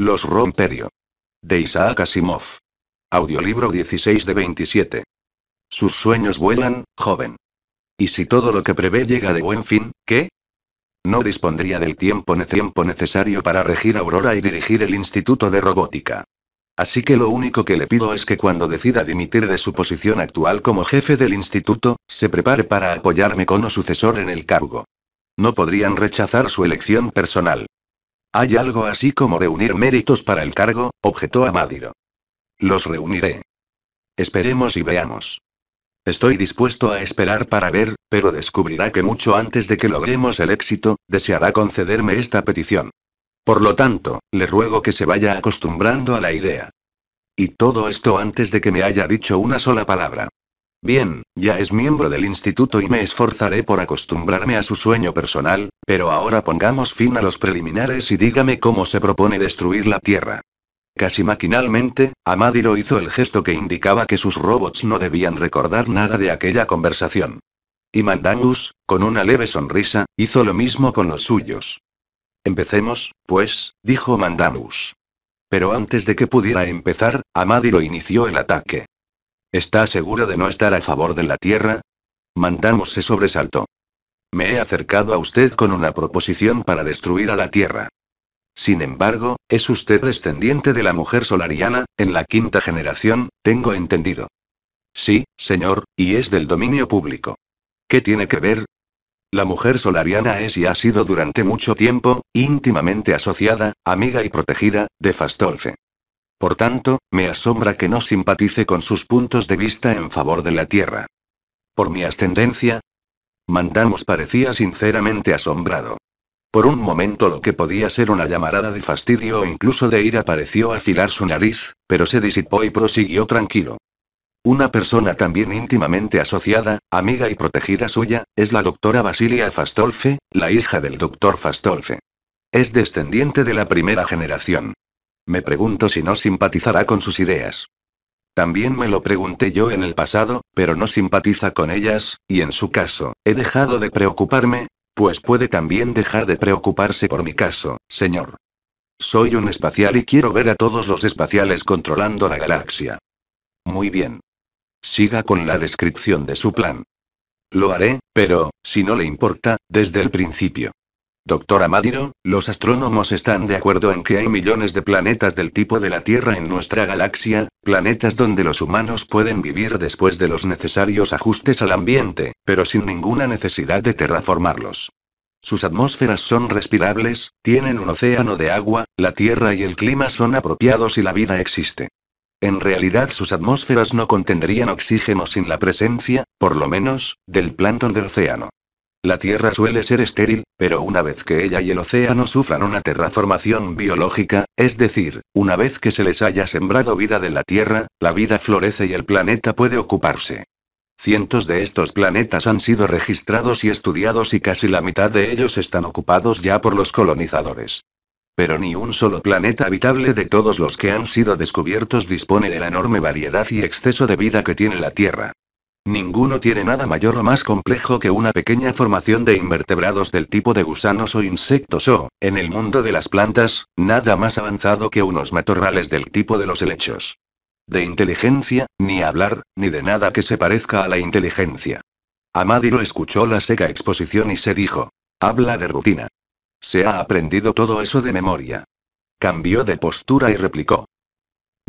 Los Romperio. De Isaac Asimov. Audiolibro 16 de 27. Sus sueños vuelan, joven. ¿Y si todo lo que prevé llega de buen fin, qué? No dispondría del tiempo, tiempo necesario para regir Aurora y dirigir el Instituto de Robótica. Así que lo único que le pido es que cuando decida dimitir de su posición actual como jefe del instituto, se prepare para apoyarme como sucesor en el cargo. No podrían rechazar su elección personal. Hay algo así como reunir méritos para el cargo, objetó Amadiro. Los reuniré. Esperemos y veamos. Estoy dispuesto a esperar para ver, pero descubrirá que mucho antes de que logremos el éxito, deseará concederme esta petición. Por lo tanto, le ruego que se vaya acostumbrando a la idea. Y todo esto antes de que me haya dicho una sola palabra. Bien, ya es miembro del instituto y me esforzaré por acostumbrarme a su sueño personal, pero ahora pongamos fin a los preliminares y dígame cómo se propone destruir la Tierra. Casi maquinalmente, Amadiro hizo el gesto que indicaba que sus robots no debían recordar nada de aquella conversación. Y Mandamus, con una leve sonrisa, hizo lo mismo con los suyos. Empecemos, pues, dijo Mandamus. Pero antes de que pudiera empezar, Amadiro inició el ataque. ¿Está seguro de no estar a favor de la Tierra? Mandamos se sobresaltó. Me he acercado a usted con una proposición para destruir a la Tierra. Sin embargo, es usted descendiente de la mujer solariana, en la quinta generación, tengo entendido. Sí, señor, y es del dominio público. ¿Qué tiene que ver? La mujer solariana es y ha sido durante mucho tiempo, íntimamente asociada, amiga y protegida, de Fastolfe. Por tanto, me asombra que no simpatice con sus puntos de vista en favor de la Tierra. Por mi ascendencia, Mandamos parecía sinceramente asombrado. Por un momento lo que podía ser una llamarada de fastidio o incluso de ira pareció afilar su nariz, pero se disipó y prosiguió tranquilo. Una persona también íntimamente asociada, amiga y protegida suya, es la doctora Basilia Fastolfe, la hija del doctor Fastolfe. Es descendiente de la primera generación. Me pregunto si no simpatizará con sus ideas. También me lo pregunté yo en el pasado, pero no simpatiza con ellas, y en su caso, he dejado de preocuparme, pues puede también dejar de preocuparse por mi caso, señor. Soy un espacial y quiero ver a todos los espaciales controlando la galaxia. Muy bien. Siga con la descripción de su plan. Lo haré, pero, si no le importa, desde el principio. Doctora Madiro, los astrónomos están de acuerdo en que hay millones de planetas del tipo de la Tierra en nuestra galaxia, planetas donde los humanos pueden vivir después de los necesarios ajustes al ambiente, pero sin ninguna necesidad de terraformarlos. Sus atmósferas son respirables, tienen un océano de agua, la tierra y el clima son apropiados y la vida existe. En realidad sus atmósferas no contendrían oxígeno sin la presencia, por lo menos, del plancton del océano. La Tierra suele ser estéril, pero una vez que ella y el océano sufran una terraformación biológica, es decir, una vez que se les haya sembrado vida de la Tierra, la vida florece y el planeta puede ocuparse. Cientos de estos planetas han sido registrados y estudiados y casi la mitad de ellos están ocupados ya por los colonizadores. Pero ni un solo planeta habitable de todos los que han sido descubiertos dispone de la enorme variedad y exceso de vida que tiene la Tierra. Ninguno tiene nada mayor o más complejo que una pequeña formación de invertebrados del tipo de gusanos o insectos o, en el mundo de las plantas, nada más avanzado que unos matorrales del tipo de los helechos. De inteligencia, ni hablar, ni de nada que se parezca a la inteligencia. Amadiro escuchó la seca exposición y se dijo, habla de rutina. Se ha aprendido todo eso de memoria. Cambió de postura y replicó,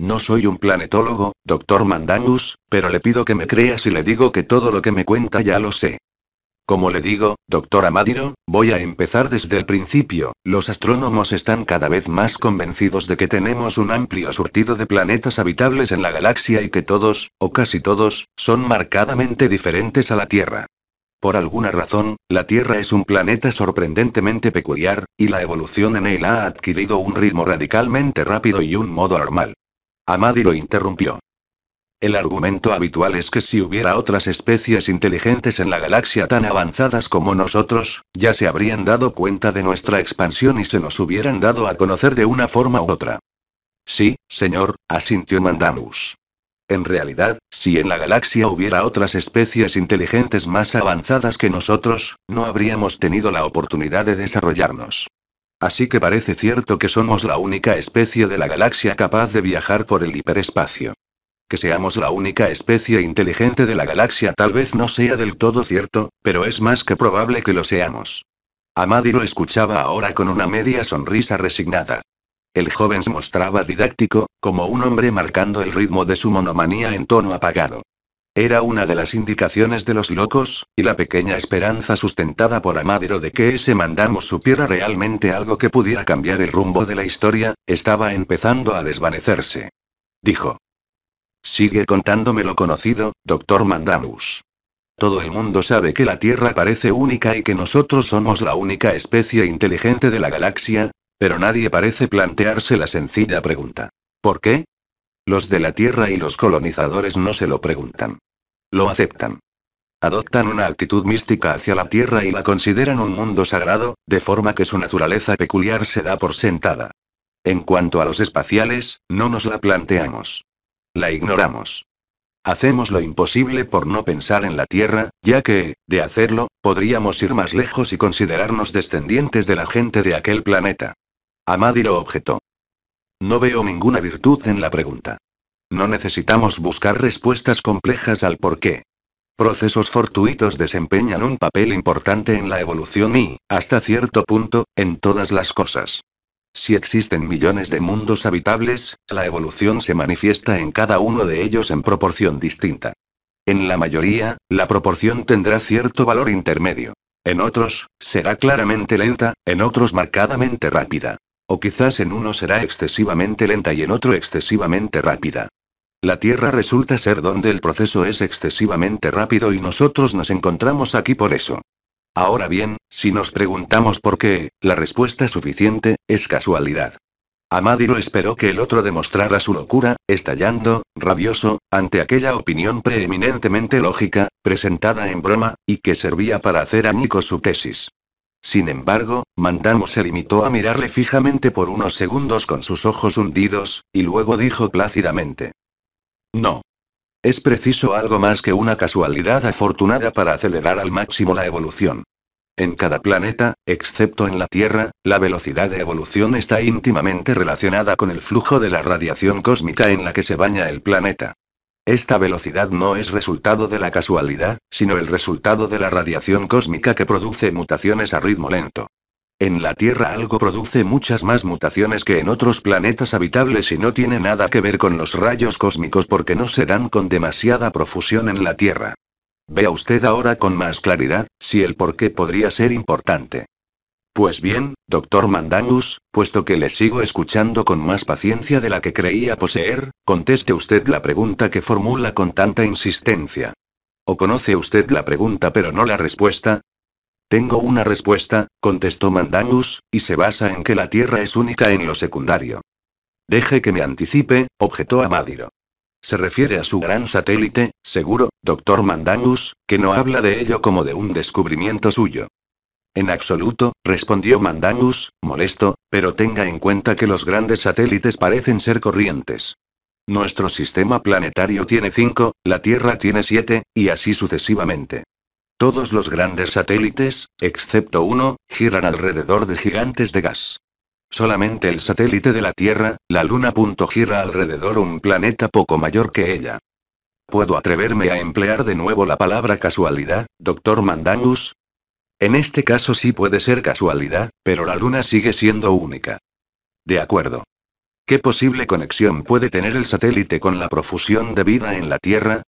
no soy un planetólogo, doctor Mandangus, pero le pido que me crea si le digo que todo lo que me cuenta ya lo sé. Como le digo, doctor Amadiro, voy a empezar desde el principio. Los astrónomos están cada vez más convencidos de que tenemos un amplio surtido de planetas habitables en la galaxia y que todos, o casi todos, son marcadamente diferentes a la Tierra. Por alguna razón, la Tierra es un planeta sorprendentemente peculiar, y la evolución en él ha adquirido un ritmo radicalmente rápido y un modo normal. Amadi lo interrumpió. El argumento habitual es que si hubiera otras especies inteligentes en la galaxia tan avanzadas como nosotros, ya se habrían dado cuenta de nuestra expansión y se nos hubieran dado a conocer de una forma u otra. Sí, señor, asintió Mandamus. En realidad, si en la galaxia hubiera otras especies inteligentes más avanzadas que nosotros, no habríamos tenido la oportunidad de desarrollarnos. Así que parece cierto que somos la única especie de la galaxia capaz de viajar por el hiperespacio. Que seamos la única especie inteligente de la galaxia tal vez no sea del todo cierto, pero es más que probable que lo seamos. Amadi lo escuchaba ahora con una media sonrisa resignada. El joven se mostraba didáctico, como un hombre marcando el ritmo de su monomanía en tono apagado. Era una de las indicaciones de los locos, y la pequeña esperanza sustentada por Amadero de que ese Mandamus supiera realmente algo que pudiera cambiar el rumbo de la historia, estaba empezando a desvanecerse. Dijo. Sigue contándome lo conocido, doctor Mandamus. Todo el mundo sabe que la Tierra parece única y que nosotros somos la única especie inteligente de la galaxia, pero nadie parece plantearse la sencilla pregunta. ¿Por qué? Los de la Tierra y los colonizadores no se lo preguntan. Lo aceptan. Adoptan una actitud mística hacia la Tierra y la consideran un mundo sagrado, de forma que su naturaleza peculiar se da por sentada. En cuanto a los espaciales, no nos la planteamos. La ignoramos. Hacemos lo imposible por no pensar en la Tierra, ya que, de hacerlo, podríamos ir más lejos y considerarnos descendientes de la gente de aquel planeta. Amadi lo objetó. No veo ninguna virtud en la pregunta. No necesitamos buscar respuestas complejas al por qué. Procesos fortuitos desempeñan un papel importante en la evolución y, hasta cierto punto, en todas las cosas. Si existen millones de mundos habitables, la evolución se manifiesta en cada uno de ellos en proporción distinta. En la mayoría, la proporción tendrá cierto valor intermedio. En otros, será claramente lenta, en otros marcadamente rápida. O quizás en uno será excesivamente lenta y en otro excesivamente rápida. La Tierra resulta ser donde el proceso es excesivamente rápido y nosotros nos encontramos aquí por eso. Ahora bien, si nos preguntamos por qué, la respuesta suficiente, es casualidad. Amadiro esperó que el otro demostrara su locura, estallando, rabioso, ante aquella opinión preeminentemente lógica, presentada en broma, y que servía para hacer Nico su tesis. Sin embargo, Mandamo se limitó a mirarle fijamente por unos segundos con sus ojos hundidos, y luego dijo plácidamente. No. Es preciso algo más que una casualidad afortunada para acelerar al máximo la evolución. En cada planeta, excepto en la Tierra, la velocidad de evolución está íntimamente relacionada con el flujo de la radiación cósmica en la que se baña el planeta. Esta velocidad no es resultado de la casualidad, sino el resultado de la radiación cósmica que produce mutaciones a ritmo lento. En la Tierra algo produce muchas más mutaciones que en otros planetas habitables y no tiene nada que ver con los rayos cósmicos porque no se dan con demasiada profusión en la Tierra. Vea usted ahora con más claridad, si el por qué podría ser importante. Pues bien, doctor Mandangus, puesto que le sigo escuchando con más paciencia de la que creía poseer, conteste usted la pregunta que formula con tanta insistencia. ¿O conoce usted la pregunta pero no la respuesta? Tengo una respuesta, contestó Mandangus, y se basa en que la Tierra es única en lo secundario. Deje que me anticipe, objetó Amadiro. Se refiere a su gran satélite, seguro, doctor Mandangus, que no habla de ello como de un descubrimiento suyo. En absoluto, respondió Mandangus, molesto, pero tenga en cuenta que los grandes satélites parecen ser corrientes. Nuestro sistema planetario tiene cinco, la Tierra tiene siete, y así sucesivamente. Todos los grandes satélites, excepto uno, giran alrededor de gigantes de gas. Solamente el satélite de la Tierra, la Luna. gira alrededor un planeta poco mayor que ella. Puedo atreverme a emplear de nuevo la palabra casualidad, doctor Mandangus, en este caso sí puede ser casualidad, pero la luna sigue siendo única. De acuerdo. ¿Qué posible conexión puede tener el satélite con la profusión de vida en la Tierra?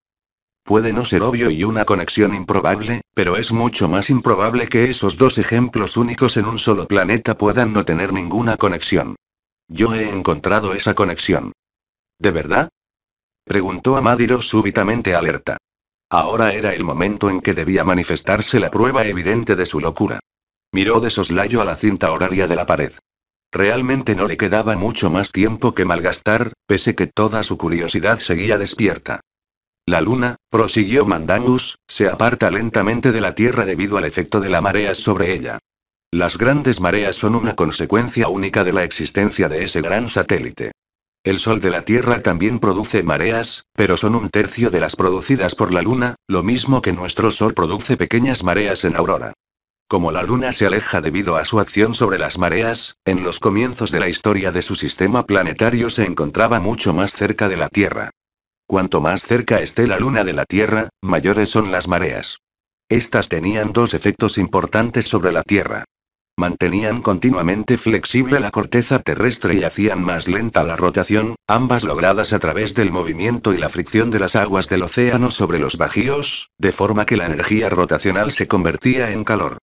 Puede no ser obvio y una conexión improbable, pero es mucho más improbable que esos dos ejemplos únicos en un solo planeta puedan no tener ninguna conexión. Yo he encontrado esa conexión. ¿De verdad? Preguntó Amadiro súbitamente alerta. Ahora era el momento en que debía manifestarse la prueba evidente de su locura. Miró de soslayo a la cinta horaria de la pared. Realmente no le quedaba mucho más tiempo que malgastar, pese que toda su curiosidad seguía despierta. La luna, prosiguió Mandangus, se aparta lentamente de la Tierra debido al efecto de la marea sobre ella. Las grandes mareas son una consecuencia única de la existencia de ese gran satélite. El Sol de la Tierra también produce mareas, pero son un tercio de las producidas por la Luna, lo mismo que nuestro Sol produce pequeñas mareas en aurora. Como la Luna se aleja debido a su acción sobre las mareas, en los comienzos de la historia de su sistema planetario se encontraba mucho más cerca de la Tierra. Cuanto más cerca esté la Luna de la Tierra, mayores son las mareas. Estas tenían dos efectos importantes sobre la Tierra. Mantenían continuamente flexible la corteza terrestre y hacían más lenta la rotación, ambas logradas a través del movimiento y la fricción de las aguas del océano sobre los bajíos, de forma que la energía rotacional se convertía en calor.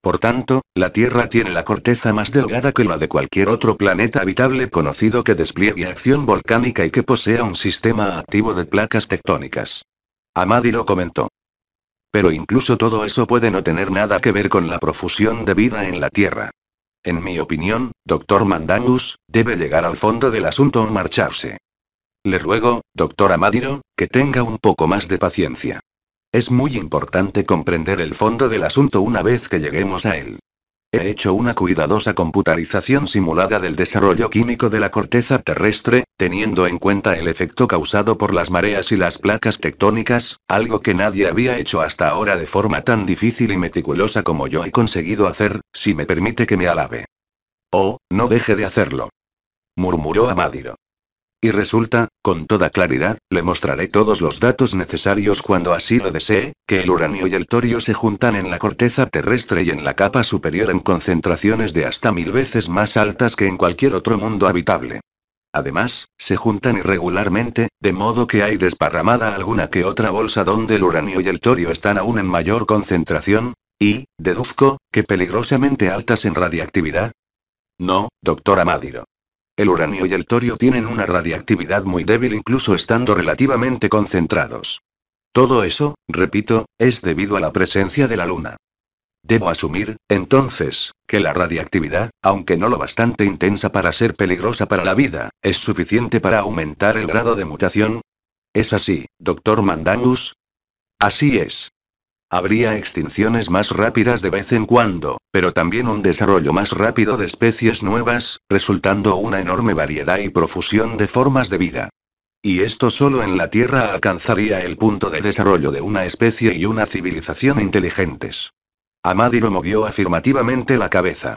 Por tanto, la Tierra tiene la corteza más delgada que la de cualquier otro planeta habitable conocido que despliegue acción volcánica y que posea un sistema activo de placas tectónicas. Amadi lo comentó. Pero incluso todo eso puede no tener nada que ver con la profusión de vida en la Tierra. En mi opinión, doctor Mandangus, debe llegar al fondo del asunto o marcharse. Le ruego, doctor Amadiro, que tenga un poco más de paciencia. Es muy importante comprender el fondo del asunto una vez que lleguemos a él. He hecho una cuidadosa computarización simulada del desarrollo químico de la corteza terrestre, teniendo en cuenta el efecto causado por las mareas y las placas tectónicas, algo que nadie había hecho hasta ahora de forma tan difícil y meticulosa como yo he conseguido hacer, si me permite que me alabe. Oh, no deje de hacerlo. murmuró Amadiro. Y resulta, con toda claridad, le mostraré todos los datos necesarios cuando así lo desee, que el uranio y el torio se juntan en la corteza terrestre y en la capa superior en concentraciones de hasta mil veces más altas que en cualquier otro mundo habitable. Además, se juntan irregularmente, de modo que hay desparramada alguna que otra bolsa donde el uranio y el torio están aún en mayor concentración, y, deduzco, que peligrosamente altas en radiactividad. No, doctor Amadiro. El uranio y el torio tienen una radiactividad muy débil incluso estando relativamente concentrados. Todo eso, repito, es debido a la presencia de la Luna. Debo asumir, entonces, que la radiactividad, aunque no lo bastante intensa para ser peligrosa para la vida, es suficiente para aumentar el grado de mutación. ¿Es así, doctor Mandangus? Así es. Habría extinciones más rápidas de vez en cuando, pero también un desarrollo más rápido de especies nuevas, resultando una enorme variedad y profusión de formas de vida. Y esto solo en la Tierra alcanzaría el punto de desarrollo de una especie y una civilización inteligentes. Amadiro movió afirmativamente la cabeza.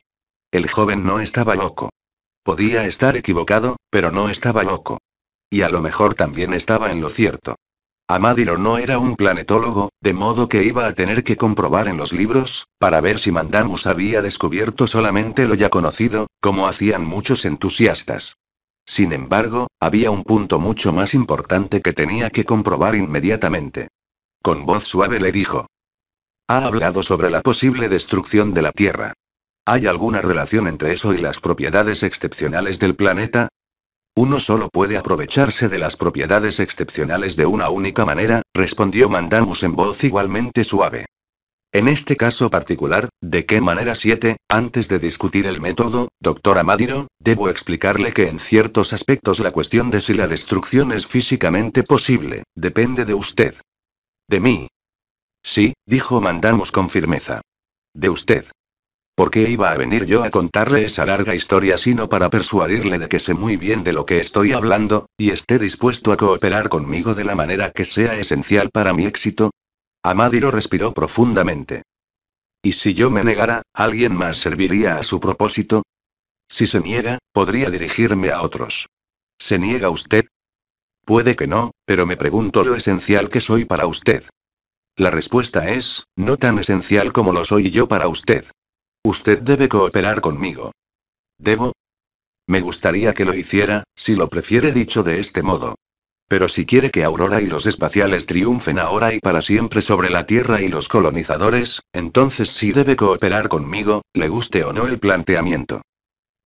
El joven no estaba loco. Podía estar equivocado, pero no estaba loco. Y a lo mejor también estaba en lo cierto. Amadiro no era un planetólogo, de modo que iba a tener que comprobar en los libros, para ver si Mandamus había descubierto solamente lo ya conocido, como hacían muchos entusiastas. Sin embargo, había un punto mucho más importante que tenía que comprobar inmediatamente. Con voz suave le dijo. Ha hablado sobre la posible destrucción de la Tierra. ¿Hay alguna relación entre eso y las propiedades excepcionales del planeta? Uno solo puede aprovecharse de las propiedades excepcionales de una única manera, respondió Mandamus en voz igualmente suave. En este caso particular, ¿de qué manera siete, Antes de discutir el método, doctora Madiro, debo explicarle que en ciertos aspectos la cuestión de si la destrucción es físicamente posible, depende de usted. De mí. Sí, dijo Mandamus con firmeza. De usted. ¿Por qué iba a venir yo a contarle esa larga historia sino para persuadirle de que sé muy bien de lo que estoy hablando, y esté dispuesto a cooperar conmigo de la manera que sea esencial para mi éxito? Amadiro respiró profundamente. ¿Y si yo me negara, alguien más serviría a su propósito? Si se niega, podría dirigirme a otros. ¿Se niega usted? Puede que no, pero me pregunto lo esencial que soy para usted. La respuesta es, no tan esencial como lo soy yo para usted. Usted debe cooperar conmigo. ¿Debo? Me gustaría que lo hiciera, si lo prefiere dicho de este modo. Pero si quiere que Aurora y los espaciales triunfen ahora y para siempre sobre la Tierra y los colonizadores, entonces sí debe cooperar conmigo, le guste o no el planteamiento.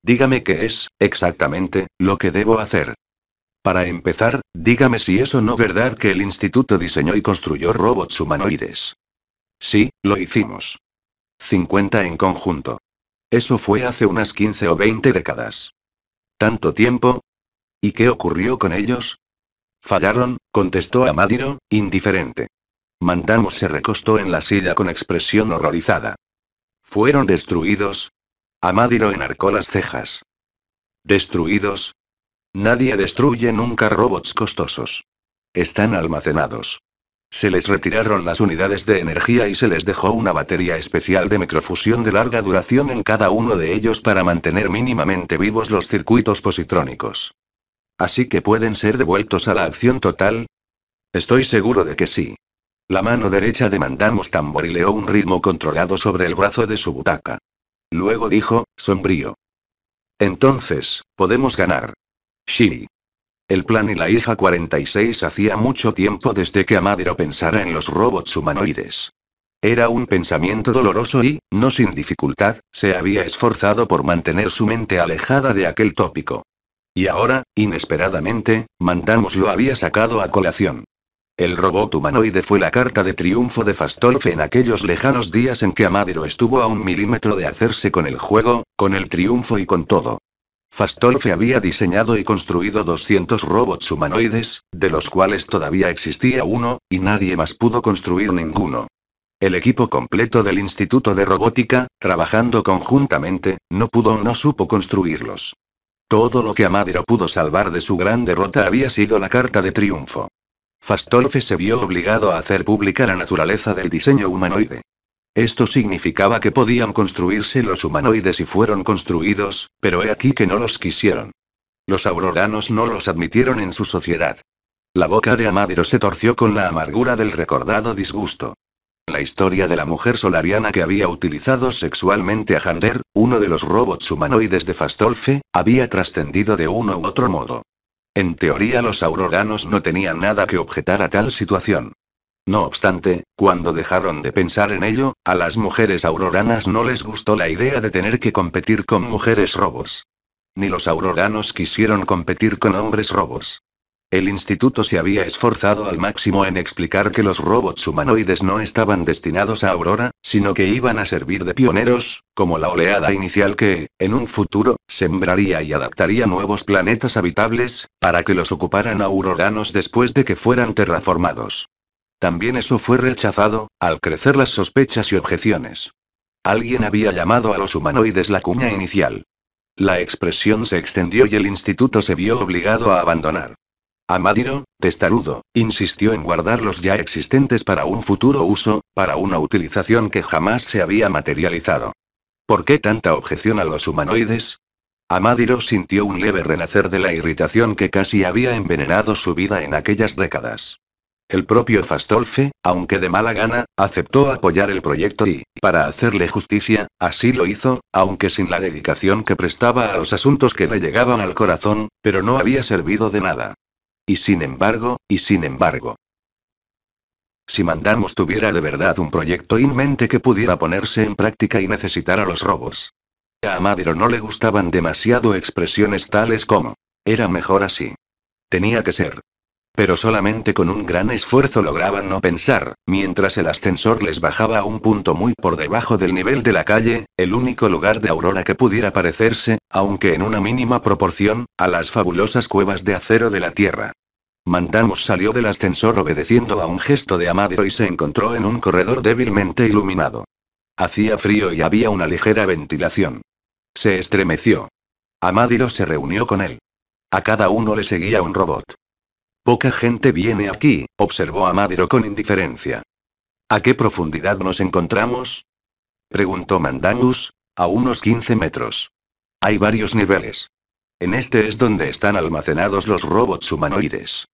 Dígame qué es, exactamente, lo que debo hacer. Para empezar, dígame si es o no verdad que el instituto diseñó y construyó robots humanoides. Sí, lo hicimos. 50 en conjunto. Eso fue hace unas 15 o 20 décadas. ¿Tanto tiempo? ¿Y qué ocurrió con ellos? Fallaron, contestó Amadiro, indiferente. Mandamos se recostó en la silla con expresión horrorizada. ¿Fueron destruidos? Amadiro enarcó las cejas. ¿Destruidos? Nadie destruye nunca robots costosos. Están almacenados. Se les retiraron las unidades de energía y se les dejó una batería especial de microfusión de larga duración en cada uno de ellos para mantener mínimamente vivos los circuitos positrónicos. Así que pueden ser devueltos a la acción total. Estoy seguro de que sí. La mano derecha de Mandamus tamborileó un ritmo controlado sobre el brazo de su butaca. Luego dijo, sombrío. Entonces, podemos ganar. Shiri. El plan y la hija 46 hacía mucho tiempo desde que Amadero pensara en los robots humanoides. Era un pensamiento doloroso y, no sin dificultad, se había esforzado por mantener su mente alejada de aquel tópico. Y ahora, inesperadamente, Mandamus lo había sacado a colación. El robot humanoide fue la carta de triunfo de Fastolf en aquellos lejanos días en que Amadero estuvo a un milímetro de hacerse con el juego, con el triunfo y con todo. Fastolfe había diseñado y construido 200 robots humanoides, de los cuales todavía existía uno, y nadie más pudo construir ninguno. El equipo completo del Instituto de Robótica, trabajando conjuntamente, no pudo o no supo construirlos. Todo lo que Amadero pudo salvar de su gran derrota había sido la carta de triunfo. Fastolfe se vio obligado a hacer pública la naturaleza del diseño humanoide. Esto significaba que podían construirse los humanoides y fueron construidos, pero he aquí que no los quisieron. Los auroranos no los admitieron en su sociedad. La boca de Amadero se torció con la amargura del recordado disgusto. La historia de la mujer solariana que había utilizado sexualmente a Hander, uno de los robots humanoides de Fastolfe, había trascendido de uno u otro modo. En teoría los auroranos no tenían nada que objetar a tal situación. No obstante, cuando dejaron de pensar en ello, a las mujeres auroranas no les gustó la idea de tener que competir con mujeres robos. Ni los auroranos quisieron competir con hombres robos. El instituto se había esforzado al máximo en explicar que los robots humanoides no estaban destinados a Aurora, sino que iban a servir de pioneros, como la oleada inicial que, en un futuro, sembraría y adaptaría nuevos planetas habitables, para que los ocuparan auroranos después de que fueran terraformados. También eso fue rechazado, al crecer las sospechas y objeciones. Alguien había llamado a los humanoides la cuña inicial. La expresión se extendió y el instituto se vio obligado a abandonar. Amadiro, testarudo, insistió en guardar los ya existentes para un futuro uso, para una utilización que jamás se había materializado. ¿Por qué tanta objeción a los humanoides? Amadiro sintió un leve renacer de la irritación que casi había envenenado su vida en aquellas décadas. El propio Fastolfe, aunque de mala gana, aceptó apoyar el proyecto y, para hacerle justicia, así lo hizo, aunque sin la dedicación que prestaba a los asuntos que le llegaban al corazón, pero no había servido de nada. Y sin embargo, y sin embargo. Si Mandamus tuviera de verdad un proyecto in mente que pudiera ponerse en práctica y necesitar a los robos. A Madero no le gustaban demasiado expresiones tales como, era mejor así. Tenía que ser pero solamente con un gran esfuerzo lograban no pensar, mientras el ascensor les bajaba a un punto muy por debajo del nivel de la calle, el único lugar de Aurora que pudiera parecerse, aunque en una mínima proporción, a las fabulosas cuevas de acero de la Tierra. Mandamus salió del ascensor obedeciendo a un gesto de Amadiro y se encontró en un corredor débilmente iluminado. Hacía frío y había una ligera ventilación. Se estremeció. Amadiro se reunió con él. A cada uno le seguía un robot. Poca gente viene aquí, observó Amadiro con indiferencia. ¿A qué profundidad nos encontramos? preguntó Mandangus, a unos 15 metros. Hay varios niveles. En este es donde están almacenados los robots humanoides.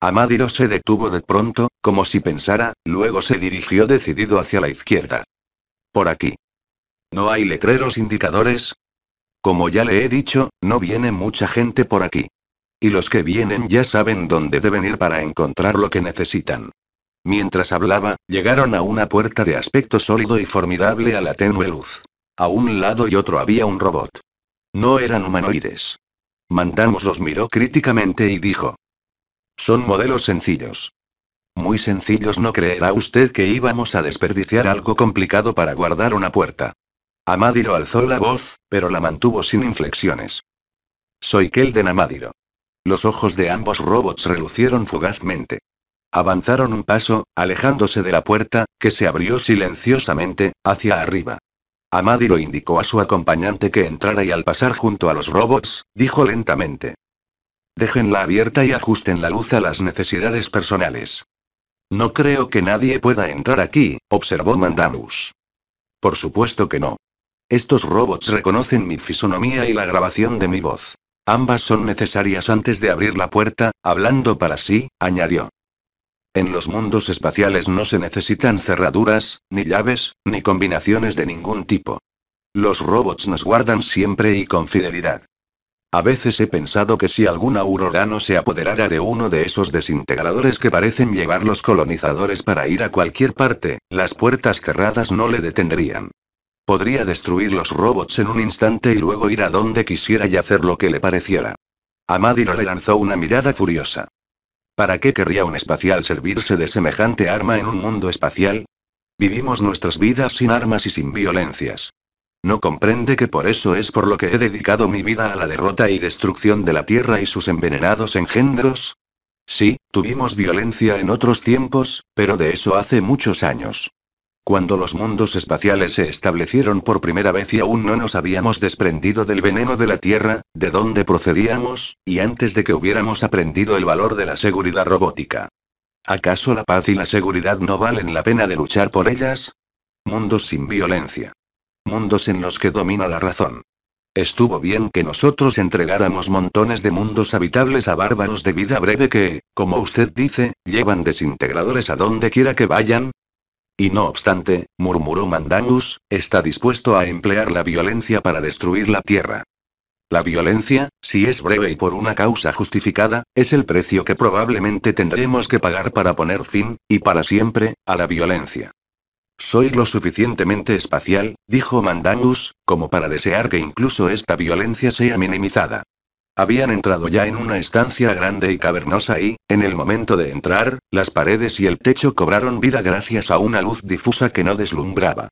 Amadiro se detuvo de pronto, como si pensara, luego se dirigió decidido hacia la izquierda. Por aquí. ¿No hay letreros indicadores? Como ya le he dicho, no viene mucha gente por aquí. Y los que vienen ya saben dónde deben ir para encontrar lo que necesitan. Mientras hablaba, llegaron a una puerta de aspecto sólido y formidable a la tenue luz. A un lado y otro había un robot. No eran humanoides. Mandamos los miró críticamente y dijo. Son modelos sencillos. Muy sencillos, no creerá usted que íbamos a desperdiciar algo complicado para guardar una puerta. Amadiro alzó la voz, pero la mantuvo sin inflexiones. Soy Kelden Amadiro. Los ojos de ambos robots relucieron fugazmente. Avanzaron un paso, alejándose de la puerta, que se abrió silenciosamente, hacia arriba. Amadiro indicó a su acompañante que entrara y al pasar junto a los robots, dijo lentamente. Déjenla abierta y ajusten la luz a las necesidades personales. No creo que nadie pueda entrar aquí, observó Mandamus. Por supuesto que no. Estos robots reconocen mi fisonomía y la grabación de mi voz. Ambas son necesarias antes de abrir la puerta, hablando para sí, añadió. En los mundos espaciales no se necesitan cerraduras, ni llaves, ni combinaciones de ningún tipo. Los robots nos guardan siempre y con fidelidad. A veces he pensado que si algún aurorano se apoderara de uno de esos desintegradores que parecen llevar los colonizadores para ir a cualquier parte, las puertas cerradas no le detendrían. Podría destruir los robots en un instante y luego ir a donde quisiera y hacer lo que le pareciera. A le lanzó una mirada furiosa. ¿Para qué querría un espacial servirse de semejante arma en un mundo espacial? Vivimos nuestras vidas sin armas y sin violencias. No comprende que por eso es por lo que he dedicado mi vida a la derrota y destrucción de la Tierra y sus envenenados engendros. Sí, tuvimos violencia en otros tiempos, pero de eso hace muchos años. Cuando los mundos espaciales se establecieron por primera vez y aún no nos habíamos desprendido del veneno de la Tierra, de dónde procedíamos, y antes de que hubiéramos aprendido el valor de la seguridad robótica. ¿Acaso la paz y la seguridad no valen la pena de luchar por ellas? Mundos sin violencia. Mundos en los que domina la razón. Estuvo bien que nosotros entregáramos montones de mundos habitables a bárbaros de vida breve que, como usted dice, llevan desintegradores a donde quiera que vayan, y no obstante, murmuró Mandangus, está dispuesto a emplear la violencia para destruir la Tierra. La violencia, si es breve y por una causa justificada, es el precio que probablemente tendremos que pagar para poner fin, y para siempre, a la violencia. Soy lo suficientemente espacial, dijo Mandangus, como para desear que incluso esta violencia sea minimizada. Habían entrado ya en una estancia grande y cavernosa y, en el momento de entrar, las paredes y el techo cobraron vida gracias a una luz difusa que no deslumbraba.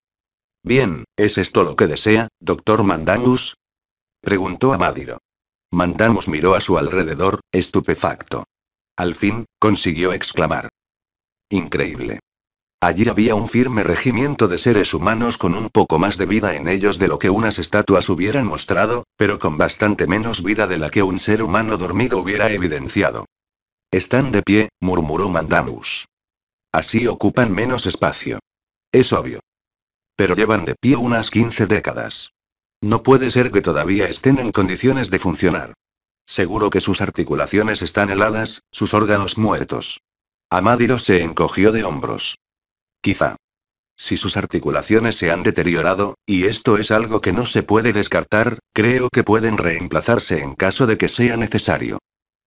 Bien, ¿es esto lo que desea, doctor Mandangus? preguntó Amadiro. Mandamus miró a su alrededor, estupefacto. Al fin, consiguió exclamar. Increíble. Allí había un firme regimiento de seres humanos con un poco más de vida en ellos de lo que unas estatuas hubieran mostrado, pero con bastante menos vida de la que un ser humano dormido hubiera evidenciado. Están de pie, murmuró Mandamus. Así ocupan menos espacio. Es obvio. Pero llevan de pie unas 15 décadas. No puede ser que todavía estén en condiciones de funcionar. Seguro que sus articulaciones están heladas, sus órganos muertos. Amadiro se encogió de hombros. Quizá. Si sus articulaciones se han deteriorado, y esto es algo que no se puede descartar, creo que pueden reemplazarse en caso de que sea necesario.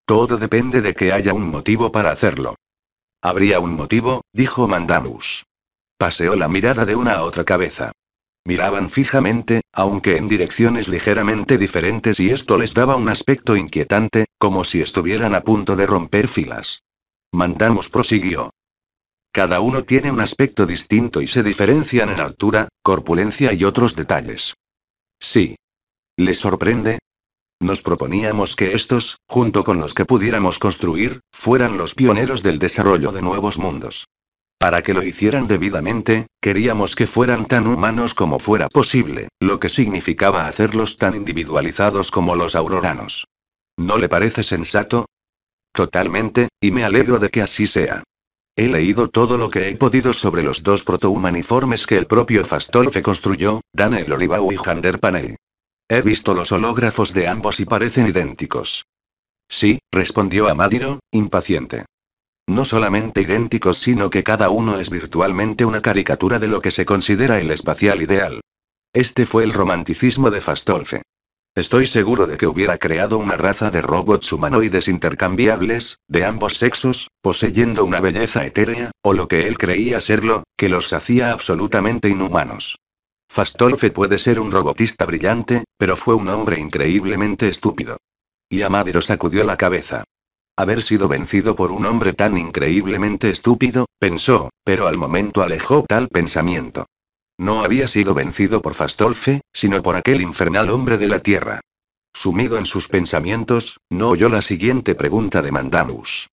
Todo depende de que haya un motivo para hacerlo. Habría un motivo, dijo Mandamus. Paseó la mirada de una a otra cabeza. Miraban fijamente, aunque en direcciones ligeramente diferentes y esto les daba un aspecto inquietante, como si estuvieran a punto de romper filas. Mandamus prosiguió. Cada uno tiene un aspecto distinto y se diferencian en altura, corpulencia y otros detalles. Sí. ¿Le sorprende? Nos proponíamos que estos, junto con los que pudiéramos construir, fueran los pioneros del desarrollo de nuevos mundos. Para que lo hicieran debidamente, queríamos que fueran tan humanos como fuera posible, lo que significaba hacerlos tan individualizados como los auroranos. ¿No le parece sensato? Totalmente, y me alegro de que así sea. He leído todo lo que he podido sobre los dos protohumaniformes que el propio Fastolfe construyó, Daniel Olivau y Hander Panel. He visto los hológrafos de ambos y parecen idénticos. Sí, respondió Amadiro, impaciente. No solamente idénticos, sino que cada uno es virtualmente una caricatura de lo que se considera el espacial ideal. Este fue el romanticismo de Fastolfe. Estoy seguro de que hubiera creado una raza de robots humanoides intercambiables, de ambos sexos, poseyendo una belleza etérea, o lo que él creía serlo, que los hacía absolutamente inhumanos. Fastolfe puede ser un robotista brillante, pero fue un hombre increíblemente estúpido. Y Amadero sacudió la cabeza. Haber sido vencido por un hombre tan increíblemente estúpido, pensó, pero al momento alejó tal pensamiento. No había sido vencido por Fastolfe, sino por aquel infernal hombre de la Tierra. Sumido en sus pensamientos, no oyó la siguiente pregunta de Mandamus.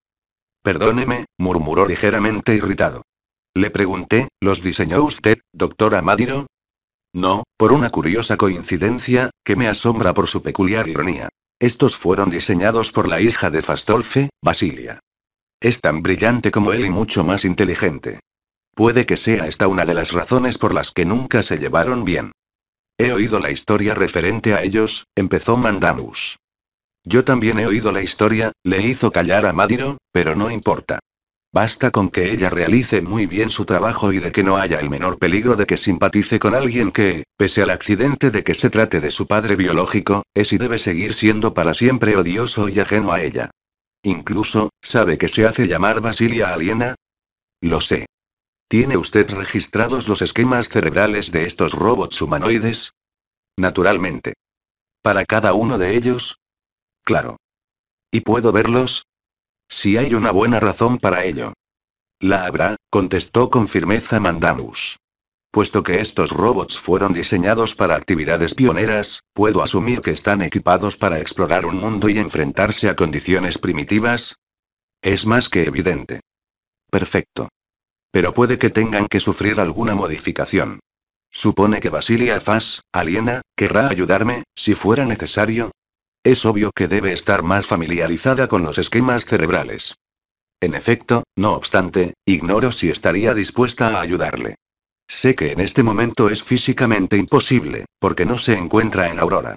Perdóneme, murmuró ligeramente irritado. Le pregunté, ¿los diseñó usted, doctor Madiro? No, por una curiosa coincidencia, que me asombra por su peculiar ironía. Estos fueron diseñados por la hija de Fastolfe, Basilia. Es tan brillante como él y mucho más inteligente. Puede que sea esta una de las razones por las que nunca se llevaron bien. He oído la historia referente a ellos, empezó Mandamus. Yo también he oído la historia, le hizo callar a Madiro, pero no importa. Basta con que ella realice muy bien su trabajo y de que no haya el menor peligro de que simpatice con alguien que, pese al accidente de que se trate de su padre biológico, es y debe seguir siendo para siempre odioso y ajeno a ella. Incluso, ¿sabe que se hace llamar Basilia Aliena? Lo sé. ¿Tiene usted registrados los esquemas cerebrales de estos robots humanoides? Naturalmente. ¿Para cada uno de ellos? Claro. ¿Y puedo verlos? Si hay una buena razón para ello. La habrá, contestó con firmeza Mandamus. Puesto que estos robots fueron diseñados para actividades pioneras, puedo asumir que están equipados para explorar un mundo y enfrentarse a condiciones primitivas. Es más que evidente. Perfecto. Pero puede que tengan que sufrir alguna modificación. Supone que Basilia Fass, aliena, querrá ayudarme, si fuera necesario. Es obvio que debe estar más familiarizada con los esquemas cerebrales. En efecto, no obstante, ignoro si estaría dispuesta a ayudarle. Sé que en este momento es físicamente imposible, porque no se encuentra en Aurora.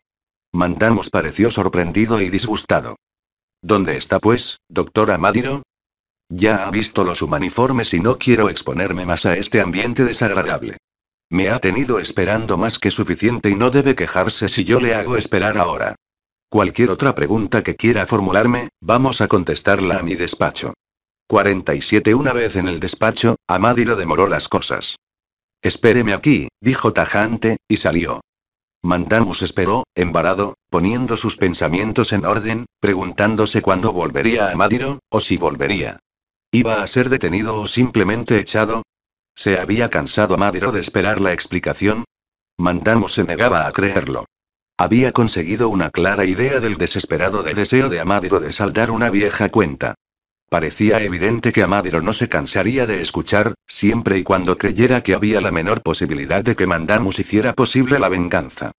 Mandamos pareció sorprendido y disgustado. ¿Dónde está pues, doctora Madiro? Ya ha visto los humaniformes y no quiero exponerme más a este ambiente desagradable. Me ha tenido esperando más que suficiente y no debe quejarse si yo le hago esperar ahora. Cualquier otra pregunta que quiera formularme, vamos a contestarla a mi despacho. 47 Una vez en el despacho, Amadiro lo demoró las cosas. Espéreme aquí, dijo tajante, y salió. Mandamus esperó, embarado, poniendo sus pensamientos en orden, preguntándose cuándo volvería a Madiro, o si volvería. ¿Iba a ser detenido o simplemente echado? ¿Se había cansado Madero de esperar la explicación? Mandamus se negaba a creerlo. Había conseguido una clara idea del desesperado deseo de Amadero de saldar una vieja cuenta. Parecía evidente que Amadero no se cansaría de escuchar, siempre y cuando creyera que había la menor posibilidad de que Mandamus hiciera posible la venganza.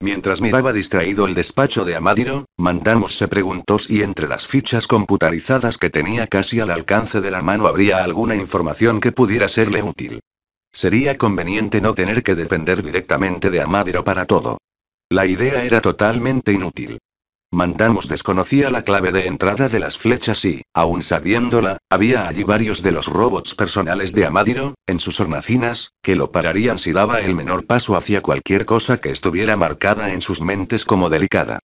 Mientras miraba distraído el despacho de Amadiro, Mandamos se preguntó si entre las fichas computarizadas que tenía casi al alcance de la mano habría alguna información que pudiera serle útil. Sería conveniente no tener que depender directamente de Amadiro para todo. La idea era totalmente inútil. Mandamus desconocía la clave de entrada de las flechas y, aun sabiéndola, había allí varios de los robots personales de Amadiro, en sus hornacinas, que lo pararían si daba el menor paso hacia cualquier cosa que estuviera marcada en sus mentes como delicada.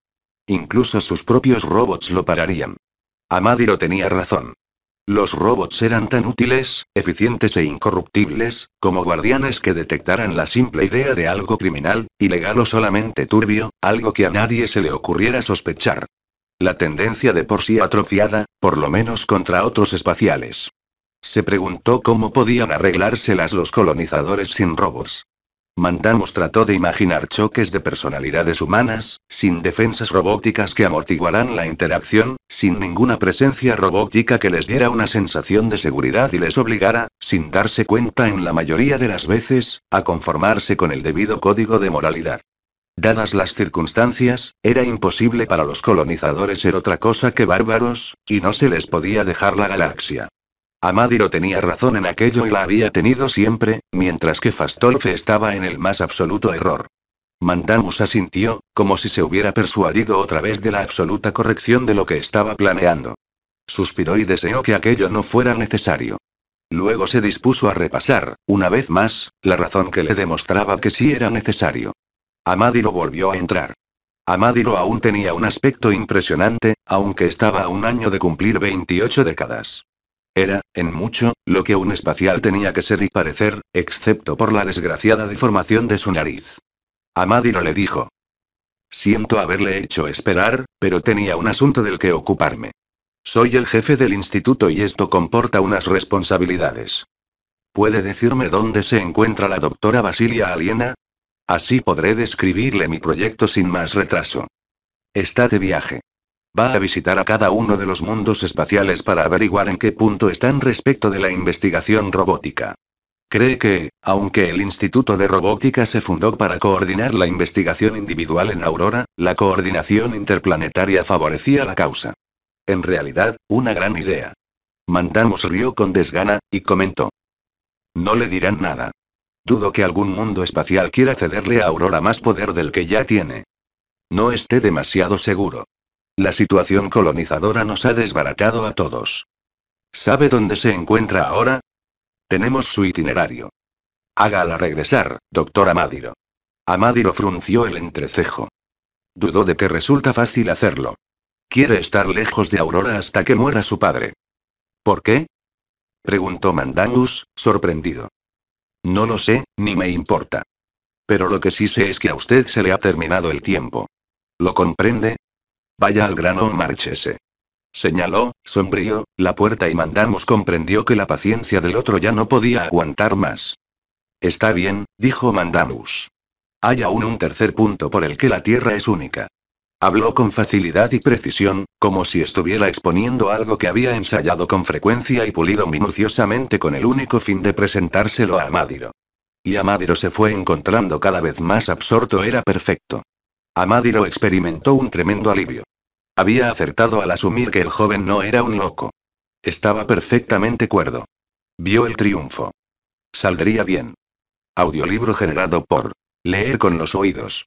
Incluso sus propios robots lo pararían. Amadiro tenía razón. Los robots eran tan útiles, eficientes e incorruptibles, como guardianes que detectaran la simple idea de algo criminal, ilegal o solamente turbio, algo que a nadie se le ocurriera sospechar. La tendencia de por sí atrofiada, por lo menos contra otros espaciales. Se preguntó cómo podían arreglárselas los colonizadores sin robots. Mandamos trató de imaginar choques de personalidades humanas, sin defensas robóticas que amortiguaran la interacción, sin ninguna presencia robótica que les diera una sensación de seguridad y les obligara, sin darse cuenta en la mayoría de las veces, a conformarse con el debido código de moralidad. Dadas las circunstancias, era imposible para los colonizadores ser otra cosa que bárbaros, y no se les podía dejar la galaxia. Amadiro tenía razón en aquello y la había tenido siempre, mientras que Fastolfe estaba en el más absoluto error. Mandamus asintió, como si se hubiera persuadido otra vez de la absoluta corrección de lo que estaba planeando. Suspiró y deseó que aquello no fuera necesario. Luego se dispuso a repasar, una vez más, la razón que le demostraba que sí era necesario. Amadiro volvió a entrar. Amadiro aún tenía un aspecto impresionante, aunque estaba a un año de cumplir 28 décadas. Era, en mucho, lo que un espacial tenía que ser y parecer, excepto por la desgraciada deformación de su nariz. a le dijo. Siento haberle hecho esperar, pero tenía un asunto del que ocuparme. Soy el jefe del instituto y esto comporta unas responsabilidades. ¿Puede decirme dónde se encuentra la doctora Basilia Aliena? Así podré describirle mi proyecto sin más retraso. Está de viaje. Va a visitar a cada uno de los mundos espaciales para averiguar en qué punto están respecto de la investigación robótica. Cree que, aunque el Instituto de Robótica se fundó para coordinar la investigación individual en Aurora, la coordinación interplanetaria favorecía la causa. En realidad, una gran idea. Mandamos rió con desgana, y comentó. No le dirán nada. Dudo que algún mundo espacial quiera cederle a Aurora más poder del que ya tiene. No esté demasiado seguro. La situación colonizadora nos ha desbaratado a todos. ¿Sabe dónde se encuentra ahora? Tenemos su itinerario. Hágala regresar, doctor Amadiro. Amadiro frunció el entrecejo. Dudó de que resulta fácil hacerlo. Quiere estar lejos de Aurora hasta que muera su padre. ¿Por qué? preguntó Mandangus, sorprendido. No lo sé, ni me importa. Pero lo que sí sé es que a usted se le ha terminado el tiempo. ¿Lo comprende? Vaya al grano o márchese. Señaló, sombrío, la puerta y Mandamus comprendió que la paciencia del otro ya no podía aguantar más. Está bien, dijo Mandamus. Hay aún un tercer punto por el que la Tierra es única. Habló con facilidad y precisión, como si estuviera exponiendo algo que había ensayado con frecuencia y pulido minuciosamente con el único fin de presentárselo a Amadiro. Y Amadiro se fue encontrando cada vez más absorto, era perfecto. Amadiro experimentó un tremendo alivio. Había acertado al asumir que el joven no era un loco. Estaba perfectamente cuerdo. Vio el triunfo. Saldría bien. Audiolibro generado por Leer con los oídos.